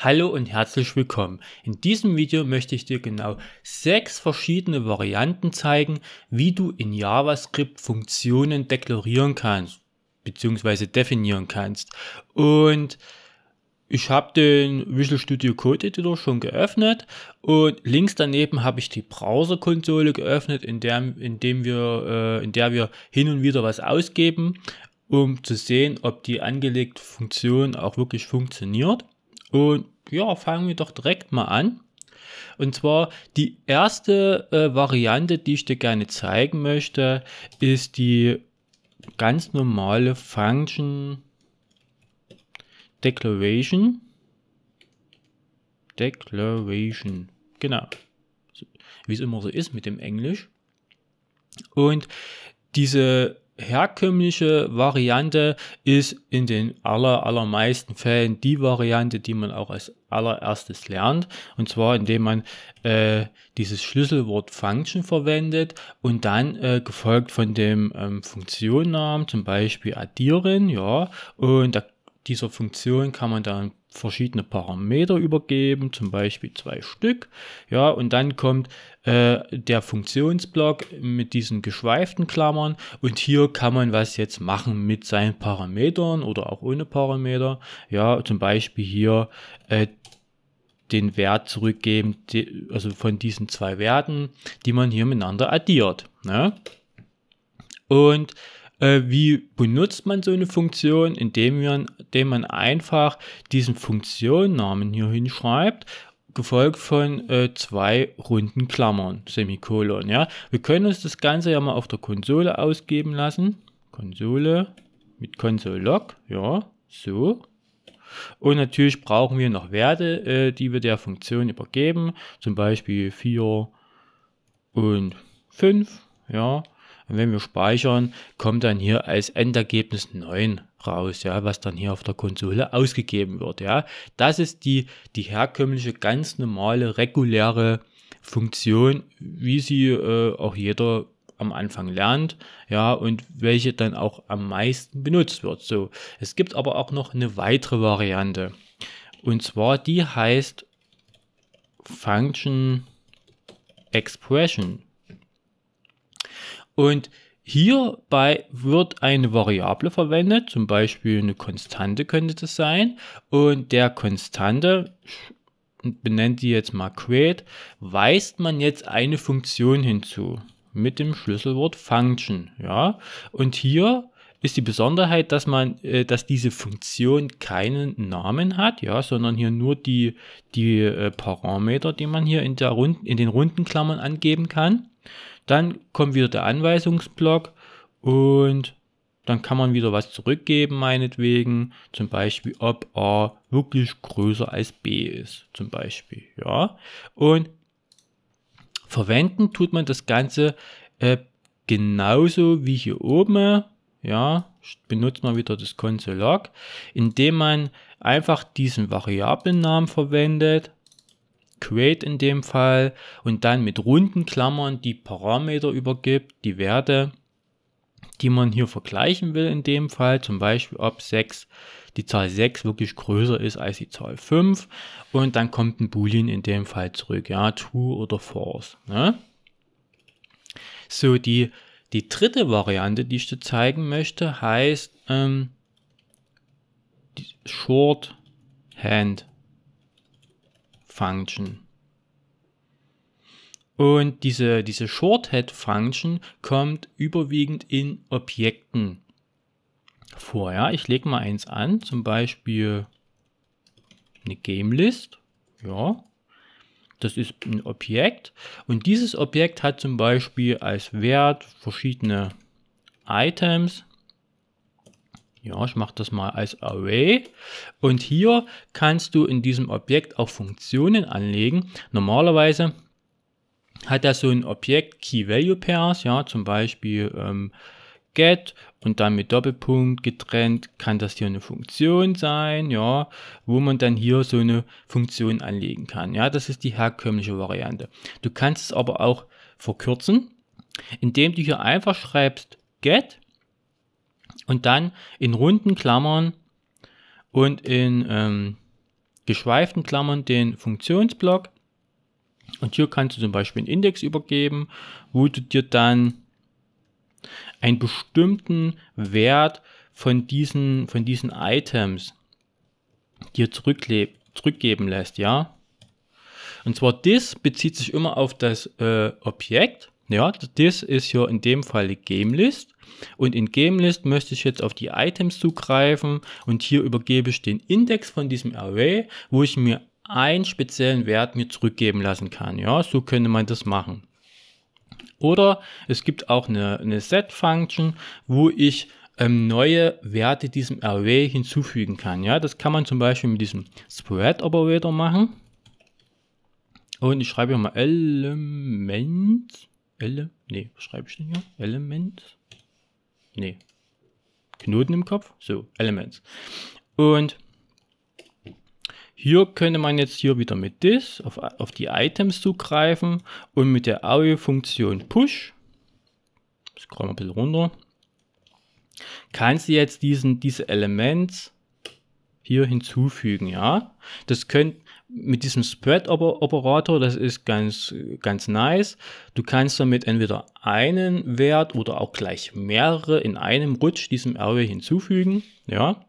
Hallo und herzlich willkommen. In diesem Video möchte ich dir genau sechs verschiedene Varianten zeigen, wie du in JavaScript Funktionen deklarieren kannst bzw. definieren kannst. Und ich habe den Visual Studio Code Editor schon geöffnet und links daneben habe ich die Browserkonsole geöffnet, in der, in, dem wir, äh, in der wir hin und wieder was ausgeben, um zu sehen, ob die angelegte Funktion auch wirklich funktioniert. Und ja, fangen wir doch direkt mal an. Und zwar die erste äh, Variante, die ich dir gerne zeigen möchte, ist die ganz normale Function Declaration. Declaration. Genau. Wie es immer so ist mit dem Englisch. Und diese herkömmliche Variante ist in den aller, allermeisten Fällen die Variante, die man auch als allererstes lernt. Und zwar indem man äh, dieses Schlüsselwort Function verwendet und dann äh, gefolgt von dem ähm, Funktionnamen, zum Beispiel addieren, ja, und da, dieser Funktion kann man dann verschiedene Parameter übergeben, zum Beispiel zwei Stück. Ja, und dann kommt äh, der Funktionsblock mit diesen geschweiften Klammern und hier kann man was jetzt machen mit seinen Parametern oder auch ohne Parameter. Ja, zum Beispiel hier äh, den Wert zurückgeben, die, also von diesen zwei Werten, die man hier miteinander addiert. Ne? Und äh, wie benutzt man so eine Funktion? Indem man, einfach diesen Funktionennamen hier hinschreibt gefolgt von äh, zwei runden Klammern, Semikolon. Ja? Wir können uns das Ganze ja mal auf der Konsole ausgeben lassen. Konsole mit Console Log, ja, so. Und natürlich brauchen wir noch Werte, äh, die wir der Funktion übergeben, zum Beispiel 4 und 5, ja. Und wenn wir speichern, kommt dann hier als Endergebnis 9 raus, ja, was dann hier auf der Konsole ausgegeben wird, ja. Das ist die, die herkömmliche, ganz normale, reguläre Funktion, wie sie äh, auch jeder am Anfang lernt, ja, und welche dann auch am meisten benutzt wird. So, es gibt aber auch noch eine weitere Variante. Und zwar die heißt Function Expression. Und Hierbei wird eine Variable verwendet, zum Beispiel eine Konstante könnte das sein. Und der Konstante, benennt die jetzt mal Create, weist man jetzt eine Funktion hinzu mit dem Schlüsselwort Function. Ja? Und hier ist die Besonderheit, dass man, äh, dass diese Funktion keinen Namen hat, ja, sondern hier nur die, die äh, Parameter, die man hier in, der Rund, in den runden Klammern angeben kann. Dann kommt wieder der Anweisungsblock und dann kann man wieder was zurückgeben, meinetwegen. Zum Beispiel, ob A wirklich größer als B ist. Zum Beispiel, ja. Und verwenden tut man das Ganze äh, genauso wie hier oben. Ja, benutzt man wieder das Console Log, indem man einfach diesen Variablennamen verwendet create in dem Fall und dann mit runden Klammern die Parameter übergibt, die Werte, die man hier vergleichen will in dem Fall, zum Beispiel ob 6, die Zahl 6 wirklich größer ist als die Zahl 5 und dann kommt ein Boolean in dem Fall zurück, ja, true oder false. Ne? So, die, die dritte Variante, die ich dir zeigen möchte, heißt ähm, Shorthand Function. Und diese, diese Shorthead Function kommt überwiegend in Objekten vor. Ja, ich lege mal eins an, zum Beispiel eine Game List. Ja, das ist ein Objekt. Und dieses Objekt hat zum Beispiel als Wert verschiedene Items. Ja, ich mache das mal als Array. Und hier kannst du in diesem Objekt auch Funktionen anlegen. Normalerweise hat das so ein Objekt Key-Value-Pairs, ja, zum Beispiel ähm, get und dann mit Doppelpunkt getrennt kann das hier eine Funktion sein, ja, wo man dann hier so eine Funktion anlegen kann. Ja, das ist die herkömmliche Variante. Du kannst es aber auch verkürzen, indem du hier einfach schreibst get und dann in runden Klammern und in ähm, geschweiften Klammern den Funktionsblock. Und hier kannst du zum Beispiel einen Index übergeben, wo du dir dann einen bestimmten Wert von diesen, von diesen Items dir zurückgeben lässt, ja. Und zwar this bezieht sich immer auf das äh, Objekt ja, das ist ja in dem Fall GameList. Und in GameList möchte ich jetzt auf die Items zugreifen und hier übergebe ich den Index von diesem Array, wo ich mir einen speziellen Wert mir zurückgeben lassen kann. Ja, so könnte man das machen. Oder es gibt auch eine, eine Set-Function, wo ich ähm, neue Werte diesem Array hinzufügen kann. Ja, das kann man zum Beispiel mit diesem Spread-Operator machen. Und ich schreibe hier mal Element Ele nee, was schreibe ich denn hier? Element? Nee. Knoten im Kopf? So, Elements. Und hier könnte man jetzt hier wieder mit this auf, auf die Items zugreifen und mit der AOE-Funktion push, scrollen wir ein bisschen runter, kannst du jetzt diesen, diese Elements hier hinzufügen, ja. Das könnt mit diesem Spread-Operator, das ist ganz, ganz nice. Du kannst damit entweder einen Wert oder auch gleich mehrere in einem Rutsch diesem Array hinzufügen, ja.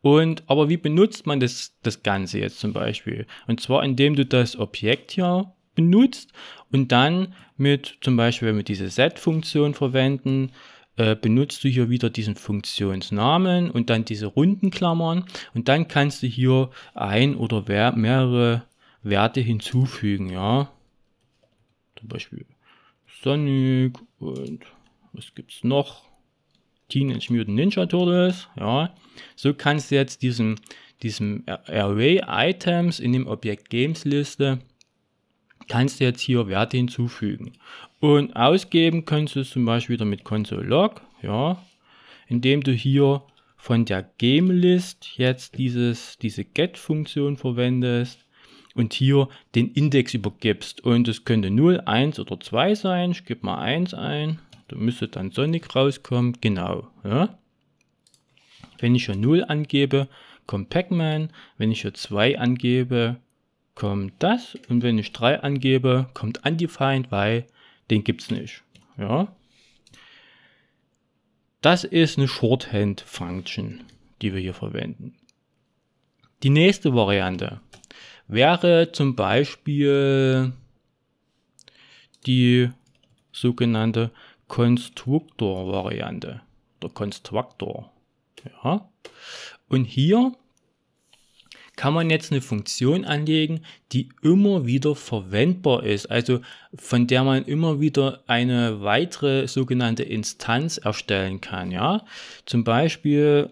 Und, aber wie benutzt man das, das Ganze jetzt zum Beispiel? Und zwar indem du das Objekt hier benutzt und dann mit zum Beispiel, wenn wir diese Set-Funktion verwenden, äh, benutzt du hier wieder diesen Funktionsnamen und dann diese runden Klammern und dann kannst du hier ein oder mehrere Werte hinzufügen, ja. Zum Beispiel Sonic und was gibt es noch? Teenage Mutant Ninja Turtles, ja. So kannst du jetzt diesem, diesem Array Items in dem Objekt Games Liste kannst du jetzt hier Werte hinzufügen. Und ausgeben kannst du es zum Beispiel wieder mit Console.log, ja, indem du hier von der GameList jetzt dieses, diese Get-Funktion verwendest und hier den Index übergibst. Und es könnte 0, 1 oder 2 sein. Ich gebe mal 1 ein. Da müsste dann Sonic rauskommen. Genau. Ja. Wenn ich hier 0 angebe, kommt Pac-Man. Wenn ich hier 2 angebe, kommt das und wenn ich 3 angebe, kommt undefined, weil den gibt es nicht. Ja. Das ist eine Shorthand-Function, die wir hier verwenden. Die nächste Variante wäre zum Beispiel die sogenannte Constructor variante Der Konstruktor. Ja. Und hier kann man jetzt eine Funktion anlegen, die immer wieder verwendbar ist, also von der man immer wieder eine weitere sogenannte Instanz erstellen kann. Ja? Zum Beispiel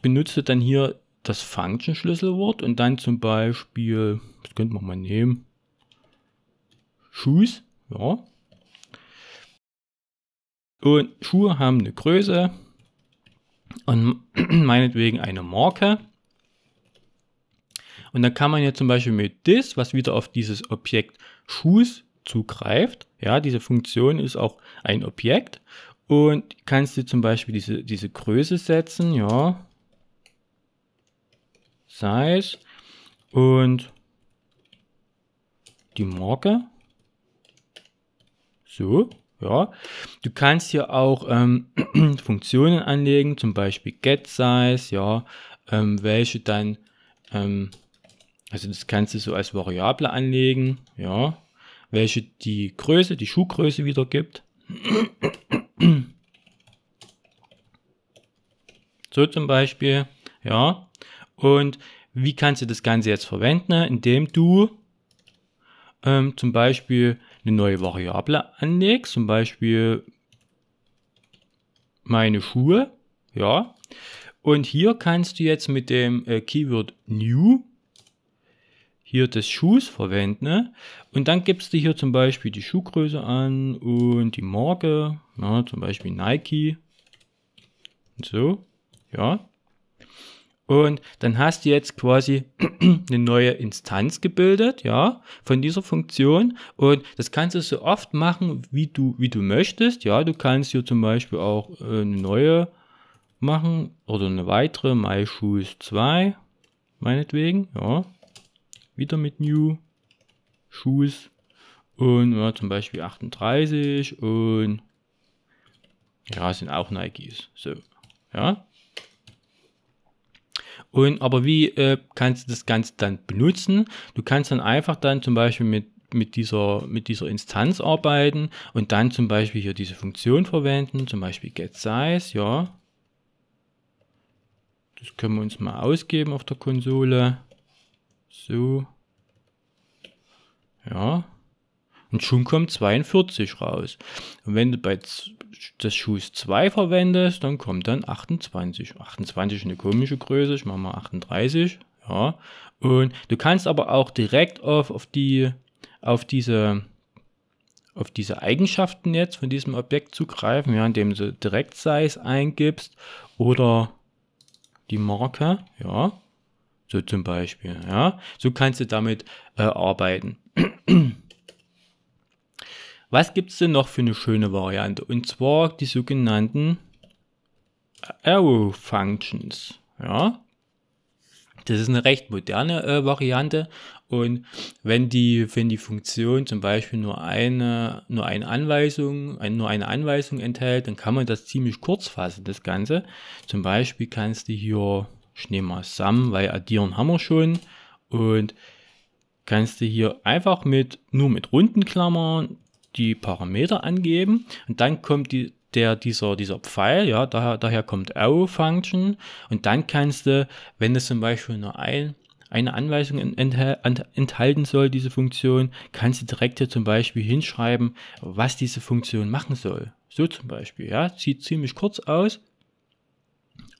benutzt benutze dann hier das Function-Schlüsselwort und dann zum Beispiel, das könnte man mal nehmen, Shoes, ja. Und Schuhe haben eine Größe und meinetwegen eine Marke. Und dann kann man ja zum Beispiel mit this, was wieder auf dieses Objekt Schuß zugreift, ja, diese Funktion ist auch ein Objekt und kannst du zum Beispiel diese, diese Größe setzen, ja, Size und die Marke, so, ja. Du kannst hier auch ähm, Funktionen anlegen, zum Beispiel getSize, ja, ähm, welche dann ähm, also das kannst du so als Variable anlegen, ja, welche die Größe, die Schuhgröße wiedergibt. So zum Beispiel, ja. Und wie kannst du das Ganze jetzt verwenden? Indem du ähm, zum Beispiel eine neue Variable anlegst, zum Beispiel meine Schuhe, ja. Und hier kannst du jetzt mit dem äh, Keyword New hier des Schuhs verwende. Ne? Und dann gibst du hier zum Beispiel die Schuhgröße an und die Marke, ja, ne? zum Beispiel Nike. Und so, ja. Und dann hast du jetzt quasi eine neue Instanz gebildet, ja, von dieser Funktion. Und das kannst du so oft machen, wie du, wie du möchtest. Ja, du kannst hier zum Beispiel auch äh, eine neue machen oder eine weitere, MyShoes 2, meinetwegen, ja wieder mit New Shoes und ja, zum Beispiel 38 und ja, sind auch Nikes. So, ja. Und aber wie äh, kannst du das Ganze dann benutzen? Du kannst dann einfach dann zum Beispiel mit mit dieser, mit dieser Instanz arbeiten und dann zum Beispiel hier diese Funktion verwenden, zum Beispiel getSize, ja. Das können wir uns mal ausgeben auf der Konsole. So. Ja. Und schon kommt 42 raus. Und wenn du bei das Schuss 2 verwendest, dann kommt dann 28. 28 ist eine komische Größe, ich mache mal 38. Ja. Und du kannst aber auch direkt auf, auf die, auf diese, auf diese Eigenschaften jetzt von diesem Objekt zugreifen, ja, indem du direkt Size eingibst oder die Marke, ja. So zum Beispiel. Ja? So kannst du damit äh, arbeiten. Was gibt es denn noch für eine schöne Variante? Und zwar die sogenannten äh, Arrow Functions. Ja? Das ist eine recht moderne äh, Variante und wenn die, wenn die Funktion zum Beispiel nur eine, nur eine Anweisung, ein, nur eine Anweisung enthält, dann kann man das ziemlich kurz fassen, das Ganze. Zum Beispiel kannst du hier ich nehme mal Sum, weil addieren haben wir schon. Und kannst du hier einfach mit nur mit runden Klammern die Parameter angeben. Und dann kommt die, der, dieser, dieser Pfeil, ja, daher, daher kommt Arrow Function. Und dann kannst du, wenn es zum Beispiel nur ein eine Anweisung enthalten soll, diese Funktion, kannst du direkt hier zum Beispiel hinschreiben, was diese Funktion machen soll. So zum Beispiel, ja, sieht ziemlich kurz aus,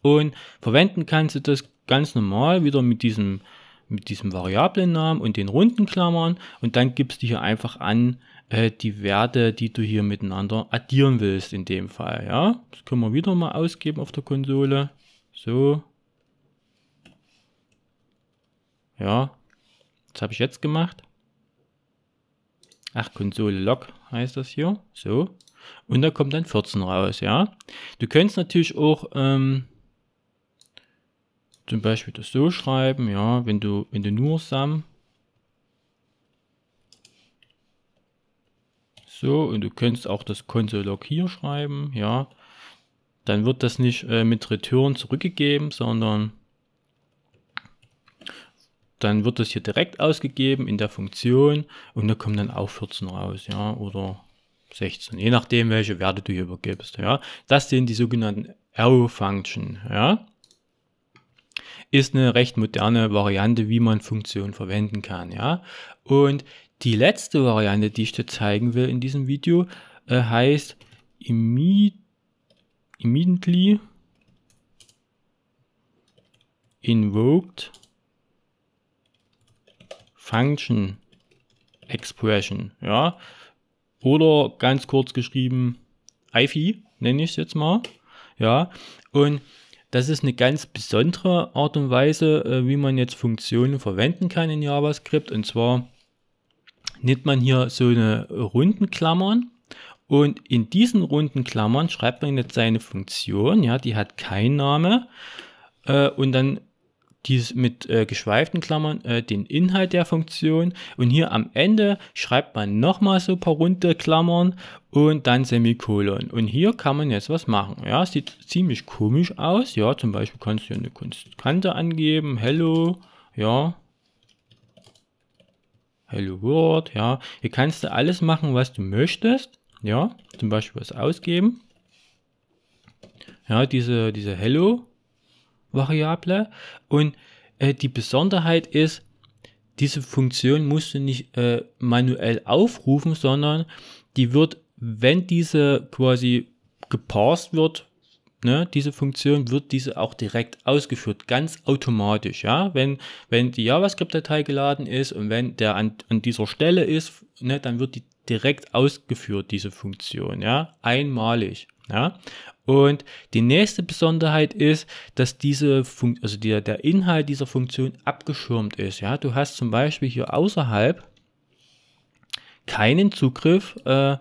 und verwenden kannst du das ganz normal wieder mit diesem, mit diesem Variablennamen und den runden Klammern und dann gibst du hier einfach an äh, die Werte, die du hier miteinander addieren willst in dem Fall. Ja, das können wir wieder mal ausgeben auf der Konsole. So. Ja, das habe ich jetzt gemacht. Ach, Konsole Log heißt das hier. So. Und da kommt dann 14 raus, ja. Du könntest natürlich auch ähm, zum Beispiel das so schreiben, ja, wenn du, wenn du nur Sam So, und du könntest auch das Console Log hier schreiben, ja. Dann wird das nicht äh, mit Return zurückgegeben, sondern dann wird das hier direkt ausgegeben in der Funktion und da kommen dann auch 14 raus, ja, oder 16, je nachdem, welche Werte du hier übergibst. Ja. Das sind die sogenannten Arrow Function. Ja. Ist eine recht moderne Variante, wie man Funktionen verwenden kann. Ja. Und die letzte Variante, die ich dir zeigen will in diesem Video, äh, heißt immediately invoked function expression. Ja, oder ganz kurz geschrieben, IFI, nenne ich es jetzt mal. Ja, und das ist eine ganz besondere Art und Weise, äh, wie man jetzt Funktionen verwenden kann in JavaScript. Und zwar nimmt man hier so eine runden Klammern und in diesen runden Klammern schreibt man jetzt seine Funktion. Ja, die hat keinen Namen. Äh, und dann dies mit äh, geschweiften Klammern äh, den Inhalt der Funktion und hier am Ende schreibt man nochmal so ein paar runde Klammern und dann Semikolon. Und hier kann man jetzt was machen. Ja, sieht ziemlich komisch aus. Ja, zum Beispiel kannst du hier eine Konstante angeben. Hello. Ja. Hello World. Ja. Hier kannst du alles machen, was du möchtest. Ja. Zum Beispiel was ausgeben. Ja, diese, diese Hello. Variable und äh, die Besonderheit ist, diese Funktion musst du nicht äh, manuell aufrufen, sondern die wird, wenn diese quasi geparst wird, ne, diese Funktion, wird diese auch direkt ausgeführt, ganz automatisch. Ja? Wenn, wenn die JavaScript-Datei geladen ist und wenn der an, an dieser Stelle ist, ne, dann wird die direkt ausgeführt, diese Funktion, ja, einmalig. Ja? Und die nächste Besonderheit ist, dass diese Fun also der, der Inhalt dieser Funktion abgeschirmt ist. Ja, du hast zum Beispiel hier außerhalb keinen Zugriff äh,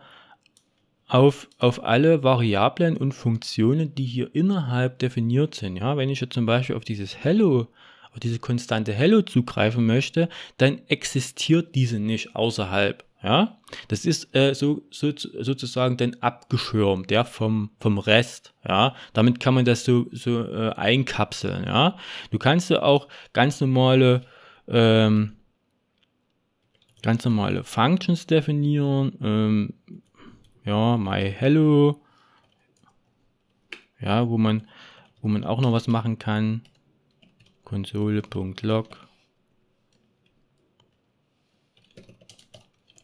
auf, auf alle Variablen und Funktionen, die hier innerhalb definiert sind. Ja, wenn ich jetzt zum Beispiel auf dieses Hello auf diese konstante Hello zugreifen möchte, dann existiert diese nicht außerhalb. Ja, das ist äh, so, so, sozusagen dann abgeschirmt, ja, vom, vom Rest, ja. Damit kann man das so, so äh, einkapseln, ja. Du kannst ja auch ganz normale, ähm, ganz normale Functions definieren, ähm, ja, my hello, ja, wo man, wo man auch noch was machen kann, Konsole.log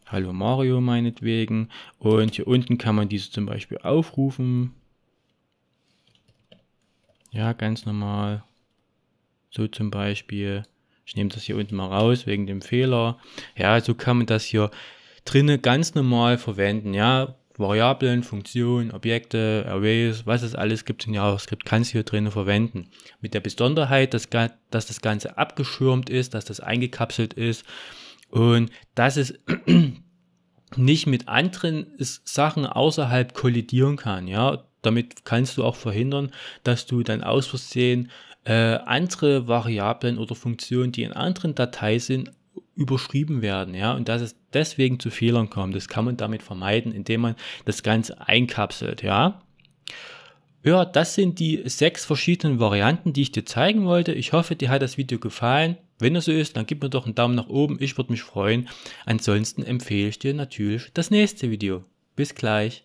Hallo Mario meinetwegen. Und hier unten kann man diese zum Beispiel aufrufen. Ja, ganz normal. So zum Beispiel. Ich nehme das hier unten mal raus wegen dem Fehler. Ja, so kann man das hier drinnen ganz normal verwenden. Ja, Variablen, Funktionen, Objekte, Arrays, was es alles gibt in JavaScript, kannst du hier drinnen verwenden. Mit der Besonderheit, dass, dass das Ganze abgeschirmt ist, dass das eingekapselt ist und dass es nicht mit anderen Sachen außerhalb kollidieren kann, ja, damit kannst du auch verhindern, dass du dann aus Versehen äh, andere Variablen oder Funktionen, die in anderen Dateien sind, überschrieben werden, ja, und dass es deswegen zu Fehlern kommt. Das kann man damit vermeiden, indem man das Ganze einkapselt, ja. Ja, das sind die sechs verschiedenen Varianten, die ich dir zeigen wollte. Ich hoffe, dir hat das Video gefallen. Wenn das so ist, dann gib mir doch einen Daumen nach oben, ich würde mich freuen. Ansonsten empfehle ich dir natürlich das nächste Video. Bis gleich.